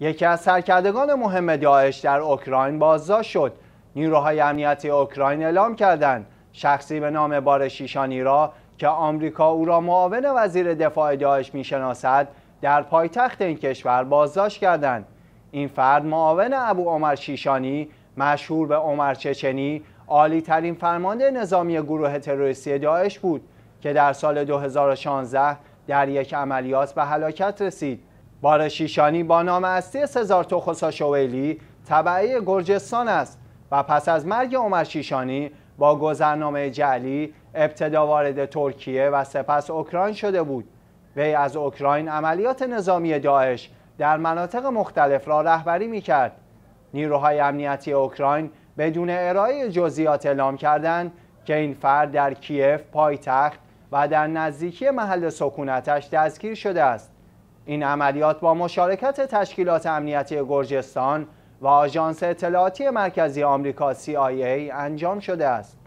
یکی از سرکردگان مهم داعش در اوکراین بازداشت شد نیروهای امنیتی اوکراین اعلام کردند شخصی به نام شیشانی را که آمریکا او را معاون وزیر دفاع داعش میشناسد در پایتخت این کشور بازداشت کردند این فرد معاون ابو عمر شیشانی مشهور به عمر چچنی عالی ترین فرمانده نظامی گروه تروریستی داعش بود که در سال 2016 در یک عملیات به هلاکت رسید بار شیشانی با نام اصلی سزار توخوسا شویلی طبعی گرجستان است و پس از مرگ عمر شیشانی با گذرنامه جعلی ابتدا وارد ترکیه و سپس اوکراین شده بود وی از اوکراین عملیات نظامی داعش در مناطق مختلف را رهبری می کرد نیروهای امنیتی اوکراین بدون ارائه جزئیات اعلام کردند که این فرد در کیف پایتخت و در نزدیکی محل سکونتش دستگیر شده است این عملیات با مشارکت تشکیلات امنیتی گرجستان و آژانس اطلاعاتی مرکزی آمریکا CIA انجام شده است.